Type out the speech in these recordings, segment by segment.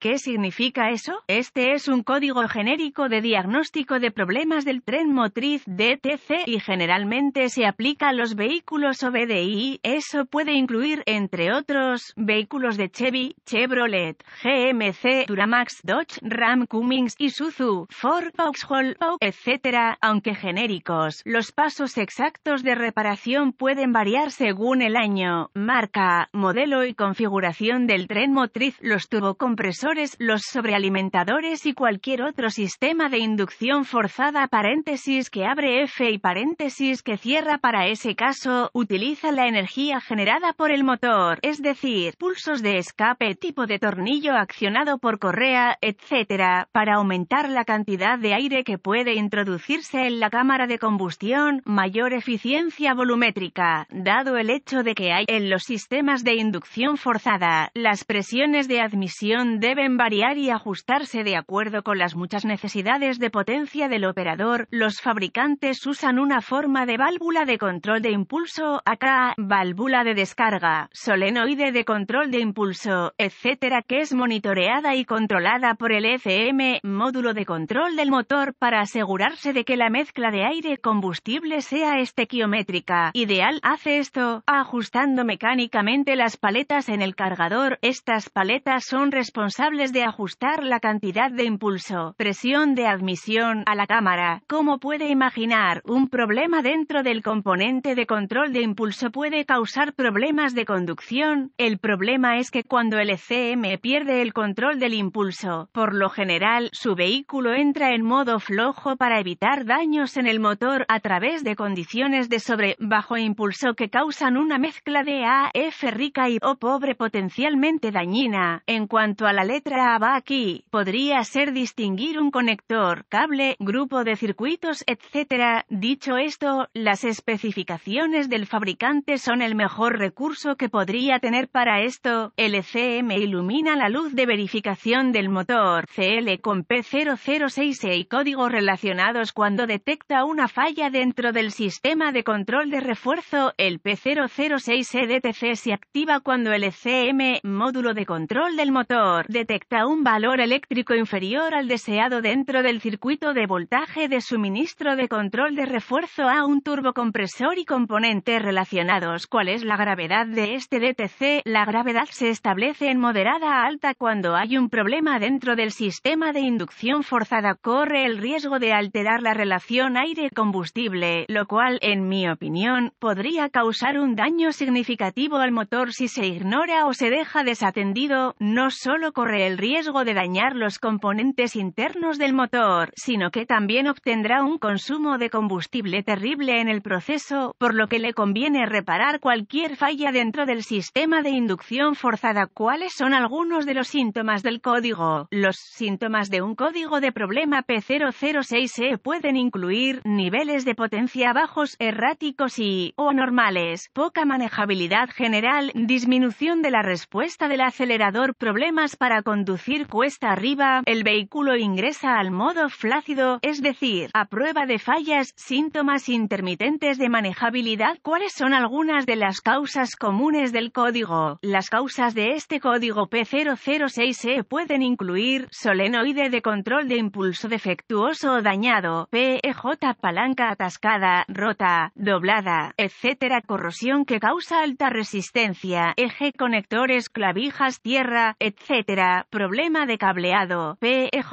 ¿Qué significa eso? Este es un código genérico de diagnóstico de problemas del tren motriz DTC y generalmente se aplica a los vehículos OBDI. Eso puede incluir, entre otros, vehículos de Chevy, Chevrolet, GMC, Duramax, Dodge, Ram Cummings, y Suzu, Ford, Vauxhall, etc. Aunque genéricos, los pasos exactos de reparación pueden variar según el año, marca, modelo y configuración del tren motriz. Los turbocompresores los sobrealimentadores y cualquier otro sistema de inducción forzada paréntesis que abre F y paréntesis que cierra para ese caso, utiliza la energía generada por el motor, es decir, pulsos de escape tipo de tornillo accionado por correa, etcétera, para aumentar la cantidad de aire que puede introducirse en la cámara de combustión, mayor eficiencia volumétrica, dado el hecho de que hay en los sistemas de inducción forzada, las presiones de admisión deben en variar y ajustarse de acuerdo con las muchas necesidades de potencia del operador, los fabricantes usan una forma de válvula de control de impulso, acá, válvula de descarga, solenoide de control de impulso, etcétera, que es monitoreada y controlada por el ECM, módulo de control del motor, para asegurarse de que la mezcla de aire-combustible sea estequiométrica. Ideal hace esto, ajustando mecánicamente las paletas en el cargador, estas paletas son responsables de ajustar la cantidad de impulso, presión de admisión a la cámara. Como puede imaginar, un problema dentro del componente de control de impulso puede causar problemas de conducción. El problema es que cuando el ECM pierde el control del impulso, por lo general, su vehículo entra en modo flojo para evitar daños en el motor a través de condiciones de sobre bajo impulso que causan una mezcla de AF rica y O pobre potencialmente dañina. En cuanto a la ley letra aquí, podría ser distinguir un conector, cable, grupo de circuitos, etc. Dicho esto, las especificaciones del fabricante son el mejor recurso que podría tener para esto. LCM e ilumina la luz de verificación del motor, CL con P006E y códigos relacionados cuando detecta una falla dentro del sistema de control de refuerzo, el P006E DTC se activa cuando el ECM, módulo de control del motor, detecta detecta un valor eléctrico inferior al deseado dentro del circuito de voltaje de suministro de control de refuerzo a un turbocompresor y componentes relacionados. ¿Cuál es la gravedad de este DTC? La gravedad se establece en moderada a alta cuando hay un problema dentro del sistema de inducción forzada. Corre el riesgo de alterar la relación aire-combustible, lo cual, en mi opinión, podría causar un daño significativo al motor si se ignora o se deja desatendido, no solo corre el riesgo de dañar los componentes internos del motor, sino que también obtendrá un consumo de combustible terrible en el proceso, por lo que le conviene reparar cualquier falla dentro del sistema de inducción forzada. ¿Cuáles son algunos de los síntomas del código? Los síntomas de un código de problema P006E pueden incluir niveles de potencia bajos, erráticos y o anormales, poca manejabilidad general, disminución de la respuesta del acelerador, problemas para conducir cuesta arriba, el vehículo ingresa al modo flácido, es decir, a prueba de fallas, síntomas intermitentes de manejabilidad. ¿Cuáles son algunas de las causas comunes del código? Las causas de este código P006E pueden incluir solenoide de control de impulso defectuoso o dañado, PEJ palanca atascada, rota, doblada, etcétera, corrosión que causa alta resistencia, eje conectores, clavijas, tierra, etc problema de cableado, PEJ,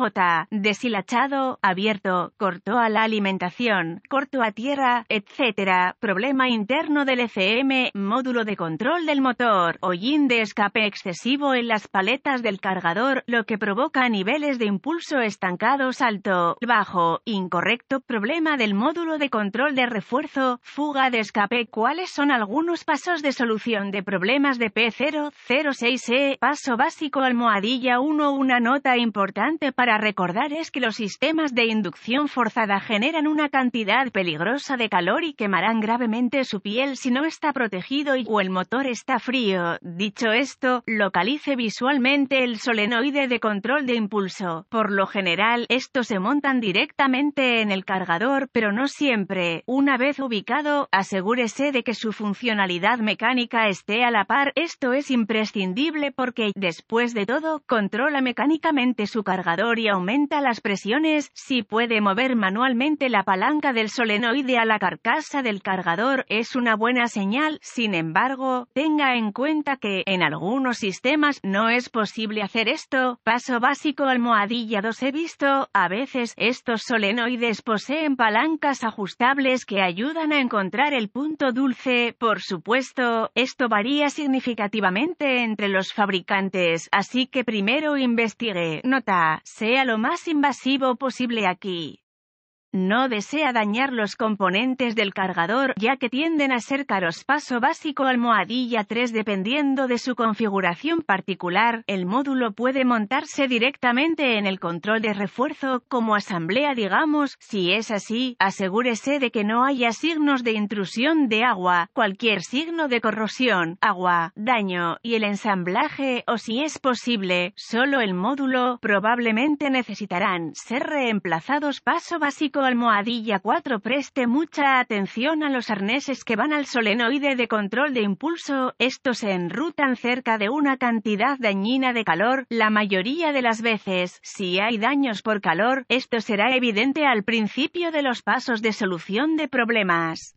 deshilachado, abierto, corto a la alimentación, corto a tierra, etc. Problema interno del ECM, módulo de control del motor, hollín de escape excesivo en las paletas del cargador, lo que provoca niveles de impulso estancados alto, bajo, incorrecto, problema del módulo de control de refuerzo, fuga de escape. ¿Cuáles son algunos pasos de solución de problemas de P006E? Paso básico almohadilla una nota importante para recordar es que los sistemas de inducción forzada generan una cantidad peligrosa de calor y quemarán gravemente su piel si no está protegido y o el motor está frío. Dicho esto, localice visualmente el solenoide de control de impulso. Por lo general, estos se montan directamente en el cargador, pero no siempre. Una vez ubicado, asegúrese de que su funcionalidad mecánica esté a la par. Esto es imprescindible porque, después de todo, controla mecánicamente su cargador y aumenta las presiones, si puede mover manualmente la palanca del solenoide a la carcasa del cargador es una buena señal, sin embargo, tenga en cuenta que, en algunos sistemas, no es posible hacer esto, paso básico almohadillados he visto, a veces, estos solenoides poseen palancas ajustables que ayudan a encontrar el punto dulce, por supuesto, esto varía significativamente entre los fabricantes, así que primero investigue, nota, sea lo más invasivo posible aquí. No desea dañar los componentes del cargador, ya que tienden a ser caros. Paso básico almohadilla 3 Dependiendo de su configuración particular, el módulo puede montarse directamente en el control de refuerzo, como asamblea digamos, si es así, asegúrese de que no haya signos de intrusión de agua, cualquier signo de corrosión, agua, daño, y el ensamblaje, o si es posible, solo el módulo, probablemente necesitarán ser reemplazados. Paso básico Almohadilla 4 Preste mucha atención a los arneses que van al solenoide de control de impulso, estos se enrutan cerca de una cantidad dañina de calor, la mayoría de las veces, si hay daños por calor, esto será evidente al principio de los pasos de solución de problemas.